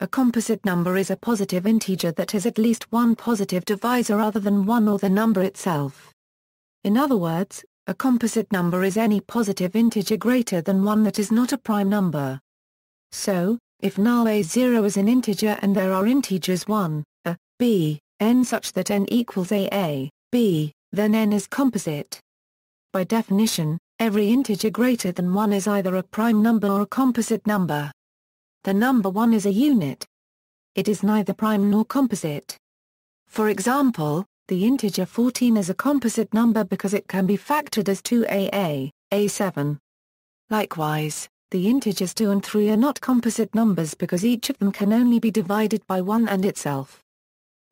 A composite number is a positive integer that has at least one positive divisor other than 1 or the number itself. In other words, a composite number is any positive integer greater than 1 that is not a prime number. So, if null a0 is an integer and there are integers 1, a, b, n such that n equals a a, b, then n is composite. By definition, every integer greater than 1 is either a prime number or a composite number the number 1 is a unit. It is neither prime nor composite. For example, the integer 14 is a composite number because it can be factored as 2AA, A7. Likewise, the integers 2 and 3 are not composite numbers because each of them can only be divided by 1 and itself.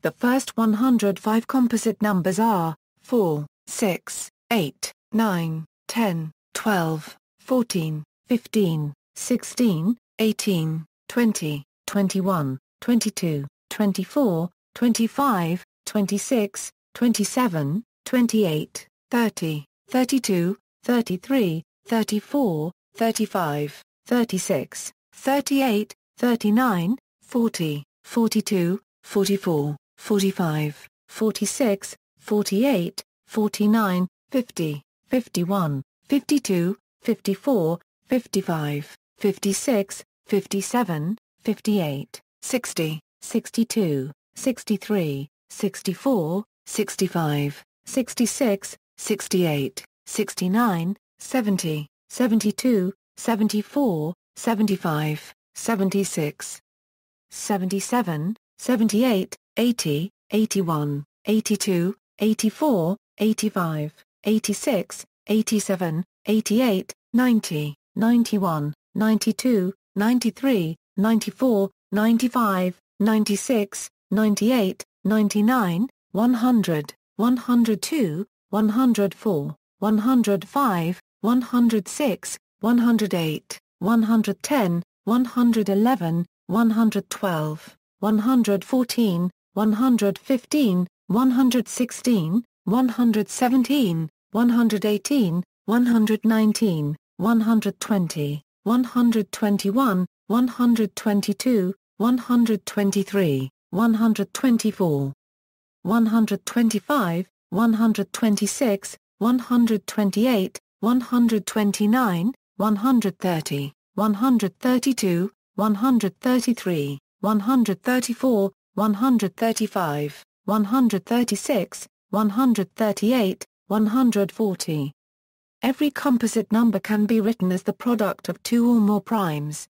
The first 105 composite numbers are 4, 6, 8, 9, 10, 12, 14, 15, 16, 18, 20, 21, 22, 24, 25, 26, 27, 28, 30, 32, 33, 34, 35, 36, 38, 39, 40, 42, 44, 45, 46, 48, 49, 50, 51, 52, 54, 55, 56, 57, 58, 60, 62, 63, 64, 65, 66, 68, 69, 70, 72, 74, 75, 76, 77, 78, 80, 81, 82, 84, 85, 86, 87, 88, 90, 91, 92, 93, 94, 95, 96, 98, 99, 100, 102, 104, 105, 106, 108, 110, 111, 112, 114, 115, 116, 117, 118, 119, 120, 121, 122, 123, 124, 125, 126, 128, 129, 130, 132, 133, 134, 135, 136, 138, 140, Every composite number can be written as the product of two or more primes.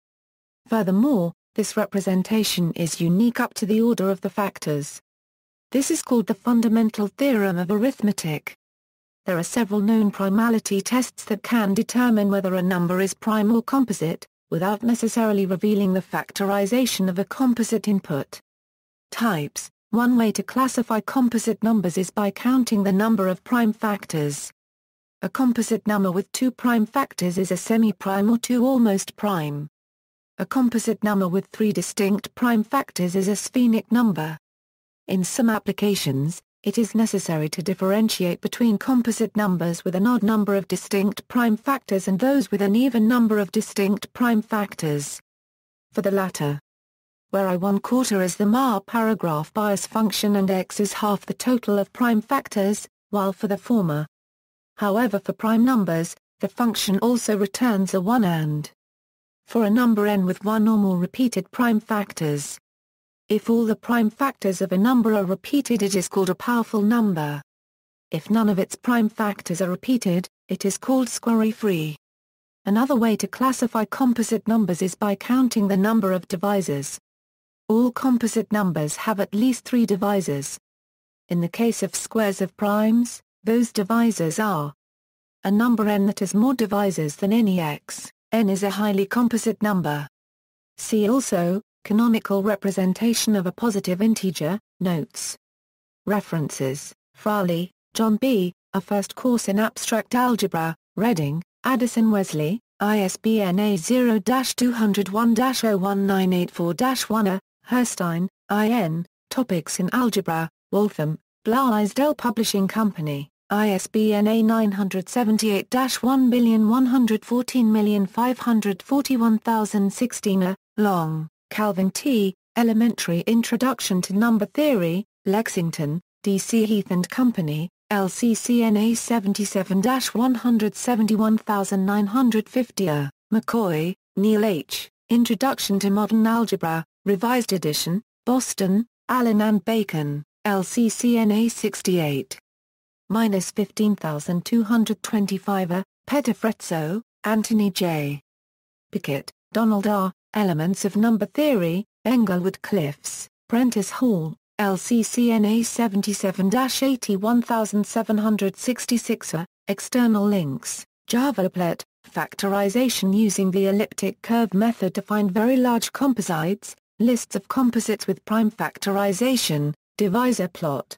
Furthermore, this representation is unique up to the order of the factors. This is called the fundamental theorem of arithmetic. There are several known primality tests that can determine whether a number is prime or composite, without necessarily revealing the factorization of a composite input. Types One way to classify composite numbers is by counting the number of prime factors. A composite number with two prime factors is a semi-prime or two almost prime. A composite number with three distinct prime factors is a sphenic number. In some applications, it is necessary to differentiate between composite numbers with an odd number of distinct prime factors and those with an even number of distinct prime factors. For the latter, where I one quarter is the Mar paragraph bias function and x is half the total of prime factors, while for the former, However for prime numbers, the function also returns a 1 and for a number n with one or more repeated prime factors. If all the prime factors of a number are repeated it is called a powerful number. If none of its prime factors are repeated, it is called squarry-free. Another way to classify composite numbers is by counting the number of divisors. All composite numbers have at least three divisors. In the case of squares of primes, those divisors are a number n that has more divisors than any x, n is a highly composite number. See also, canonical representation of a positive integer, notes. References, Farley, John B., A First Course in Abstract Algebra, Reading, Addison Wesley, ISBN A0-201-01984-1 Herstein, I.N., Topics in Algebra, Waltham, Blaisdell Publishing Company. ISBN a 978 one billion one hundred fourteen million five hundred forty one thousand sixteen A. Long, Calvin T., Elementary Introduction to Number Theory, Lexington, D.C. Heath & Company, LCCNA 77-171950 A. McCoy, Neil H., Introduction to Modern Algebra, Revised Edition, Boston, Allen and Bacon, LCCNA 68 minus 15,225 A, uh, Pettifrezzo, Anthony J. Pickett, Donald R., Elements of Number Theory, Englewood Cliffs, Prentice Hall, LCCNA 77-81766 A, uh, External links, JavaPlet, Factorization using the elliptic curve method to find very large composites, lists of composites with prime factorization, divisor plot.